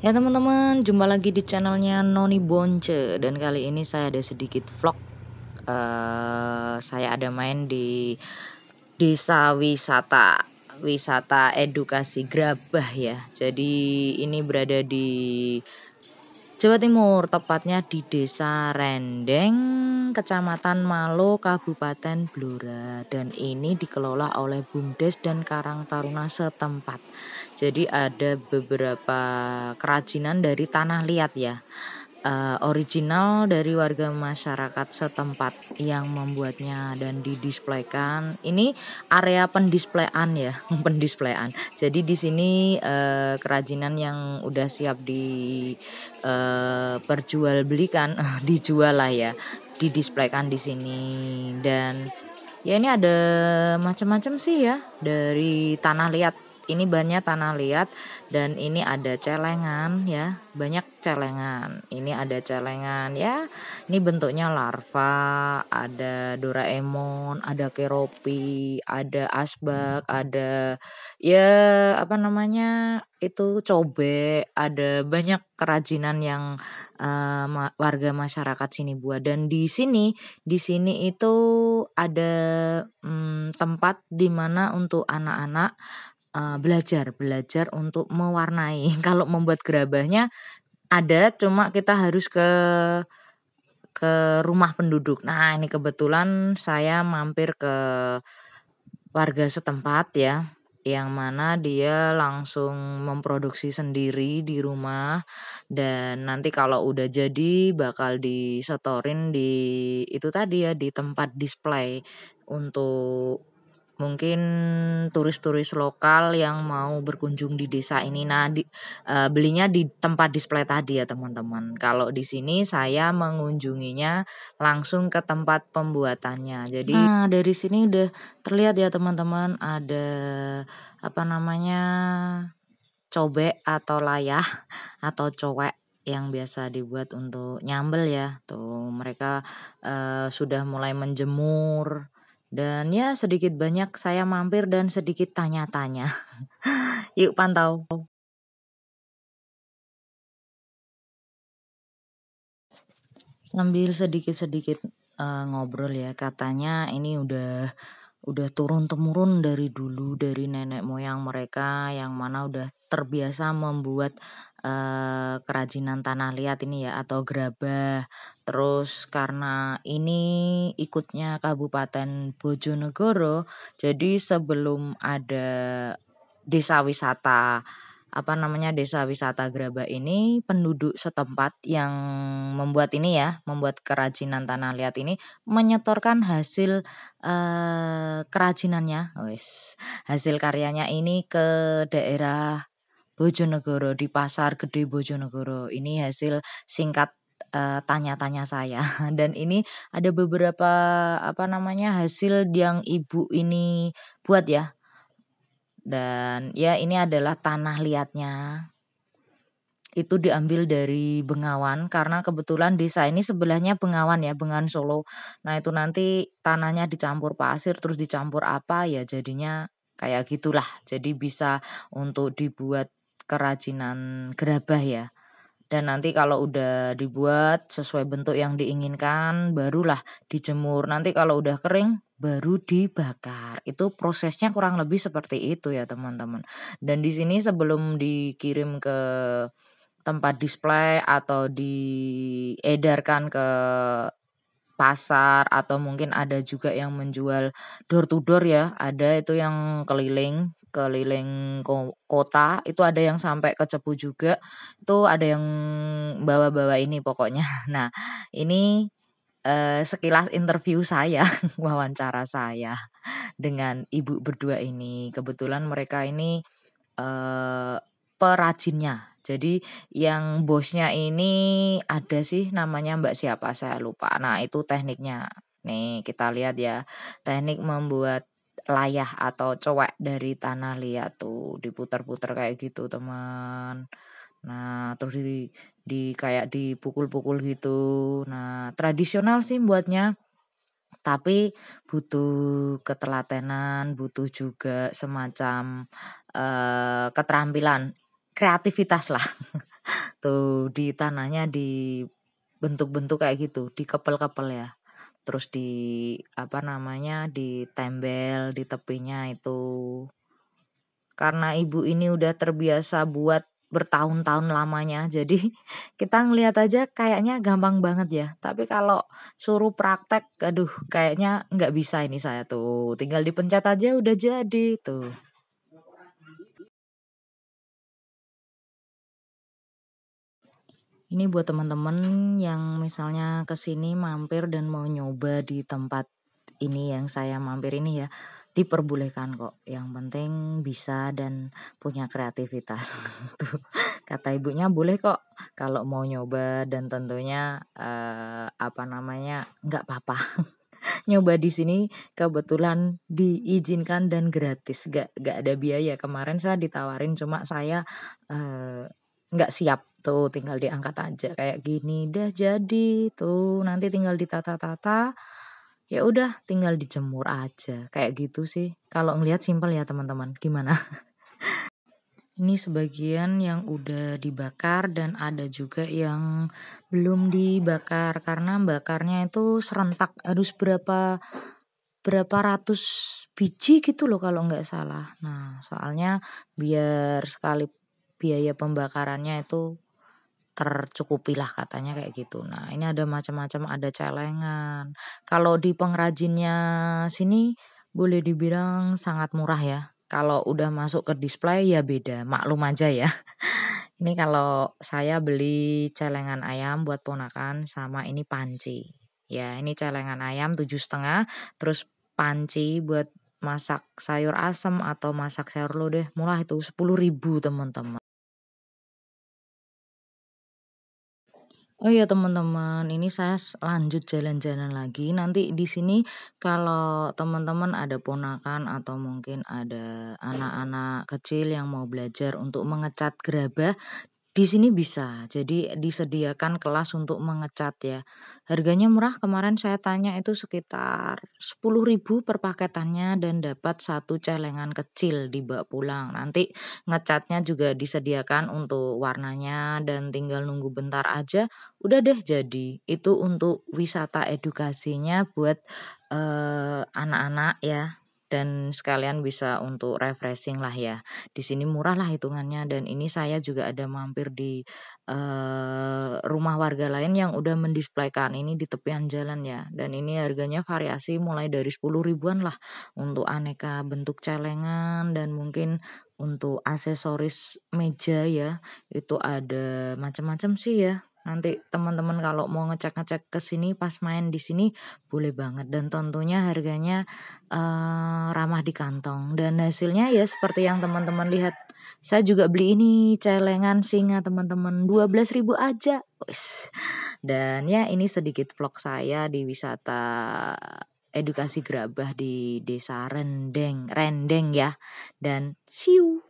Ya teman-teman, jumpa lagi di channelnya Noni Bonce dan kali ini saya ada sedikit vlog. Uh, saya ada main di desa wisata wisata edukasi Grabah ya. Jadi ini berada di Jawa Timur, tepatnya di Desa Rendeng, Kecamatan Malo, Kabupaten Blora. Dan ini dikelola oleh BUMDes dan Karang Taruna setempat. Jadi ada beberapa kerajinan dari tanah liat ya uh, original dari warga masyarakat setempat yang membuatnya dan didisplaykan. Ini area pendisplayan ya, pendisplayan Jadi di sini uh, kerajinan yang udah siap di perjualbelikan, eh, uh, dijual lah ya, didisplaykan di sini dan ya ini ada macam-macam sih ya dari tanah liat ini banyak tanah liat dan ini ada celengan ya banyak celengan ini ada celengan ya ini bentuknya larva ada Doraemon ada Keropi ada asbak ada ya apa namanya itu cobek ada banyak kerajinan yang uh, warga masyarakat sini buat dan di sini di sini itu ada um, tempat dimana untuk anak-anak uh, belajar belajar untuk mewarnai kalau membuat gerabahnya ada cuma kita harus ke ke rumah penduduk nah ini kebetulan saya mampir ke warga setempat ya yang mana dia langsung memproduksi sendiri di rumah dan nanti kalau udah jadi bakal disetorin di itu tadi ya di tempat display untuk mungkin turis-turis lokal yang mau berkunjung di desa ini. Nah, di, e, belinya di tempat display tadi ya teman-teman. Kalau di sini saya mengunjunginya langsung ke tempat pembuatannya. Jadi nah, dari sini udah terlihat ya teman-teman ada apa namanya cobek atau layah atau cowek yang biasa dibuat untuk nyambel ya. Tuh mereka e, sudah mulai menjemur dan ya sedikit banyak saya mampir dan sedikit tanya-tanya. Yuk pantau. Sambil sedikit-sedikit uh, ngobrol ya, katanya ini udah udah turun temurun dari dulu dari nenek moyang mereka yang mana udah terbiasa membuat uh, kerajinan tanah liat ini ya atau gerabah. Terus karena ini ikutnya Kabupaten Bojonegoro, jadi sebelum ada desa wisata apa namanya desa wisata Graba ini penduduk setempat yang membuat ini ya membuat kerajinan tanah liat ini menyetorkan hasil eh, kerajinannya wis hasil karyanya ini ke daerah Bojonegoro di pasar gede Bojonegoro ini hasil singkat eh, tanya-tanya uh, tanya -tanya saya dan ini ada beberapa apa namanya hasil yang ibu ini buat ya dan ya ini adalah tanah liatnya. Itu diambil dari Bengawan karena kebetulan desa ini sebelahnya Bengawan ya, Bengawan Solo. Nah, itu nanti tanahnya dicampur pasir terus dicampur apa ya jadinya kayak gitulah. Jadi bisa untuk dibuat kerajinan gerabah ya dan nanti kalau udah dibuat sesuai bentuk yang diinginkan barulah dijemur nanti kalau udah kering baru dibakar itu prosesnya kurang lebih seperti itu ya teman-teman dan di sini sebelum dikirim ke tempat display atau diedarkan ke pasar atau mungkin ada juga yang menjual door to door ya ada itu yang keliling keliling ko kota itu ada yang sampai ke Cepu juga itu ada yang bawa-bawa ini pokoknya nah ini eh, sekilas interview saya wawancara saya dengan ibu berdua ini kebetulan mereka ini eh, perajinnya jadi yang bosnya ini ada sih namanya Mbak siapa saya lupa nah itu tekniknya Nih kita lihat ya teknik membuat layah atau cowek dari tanah liat tuh diputar-putar kayak gitu teman nah terus di di kayak dipukul-pukul gitu nah tradisional sih buatnya tapi butuh ketelatenan butuh juga semacam eh, keterampilan kreativitas lah tuh di tanahnya di bentuk-bentuk kayak gitu di kepel kepel ya terus di apa namanya di tembel di tepinya itu karena ibu ini udah terbiasa buat bertahun-tahun lamanya jadi kita ngelihat aja kayaknya gampang banget ya tapi kalau suruh praktek aduh kayaknya nggak bisa ini saya tuh tinggal dipencet aja udah jadi tuh Ini buat teman-teman yang misalnya ke sini mampir dan mau nyoba di tempat ini yang saya mampir ini ya, diperbolehkan kok. Yang penting bisa dan punya kreativitas. Tuh, kata ibunya boleh kok kalau mau nyoba dan tentunya eh, apa namanya nggak apa-apa. nyoba di sini kebetulan diizinkan dan gratis gak gak ada biaya kemarin saya ditawarin cuma saya eh, nggak siap tuh tinggal diangkat aja kayak gini dah jadi tuh nanti tinggal ditata-tata ya udah tinggal dijemur aja kayak gitu sih kalau ngelihat simpel ya teman-teman gimana ini sebagian yang udah dibakar dan ada juga yang belum dibakar karena bakarnya itu serentak harus berapa berapa ratus biji gitu loh kalau nggak salah nah soalnya biar sekali biaya pembakarannya itu tercukupi lah katanya kayak gitu. Nah ini ada macam-macam ada celengan. Kalau di pengrajinnya sini boleh dibilang sangat murah ya. Kalau udah masuk ke display ya beda, maklum aja ya. Ini kalau saya beli celengan ayam buat ponakan sama ini panci. Ya, ini celengan ayam tujuh setengah, terus panci buat masak sayur asem atau masak sayur lo deh, murah itu sepuluh ribu teman-teman. Oh iya teman-teman, ini saya lanjut jalan-jalan lagi. Nanti di sini kalau teman-teman ada ponakan atau mungkin ada anak-anak kecil yang mau belajar untuk mengecat gerabah di sini bisa, jadi disediakan kelas untuk mengecat ya. Harganya murah, kemarin saya tanya itu sekitar 10.000 per paketannya dan dapat satu celengan kecil dibawa pulang. Nanti ngecatnya juga disediakan untuk warnanya dan tinggal nunggu bentar aja, udah deh jadi. Itu untuk wisata edukasinya buat eh, anak-anak uh, anak -anak ya dan sekalian bisa untuk refreshing lah ya. Di sini murah lah hitungannya dan ini saya juga ada mampir di uh, rumah warga lain yang udah mendisplaykan ini di tepian jalan ya. Dan ini harganya variasi mulai dari 10 ribuan lah untuk aneka bentuk celengan dan mungkin untuk aksesoris meja ya itu ada macam-macam sih ya Nanti teman-teman kalau mau ngecek-ngecek ke sini pas main di sini boleh banget dan tentunya harganya uh, ramah di kantong dan hasilnya ya seperti yang teman-teman lihat. Saya juga beli ini celengan singa teman-teman 12.000 aja. Wis. Dan ya ini sedikit vlog saya di wisata edukasi gerabah di Desa Rendeng, Rendeng ya. Dan see you.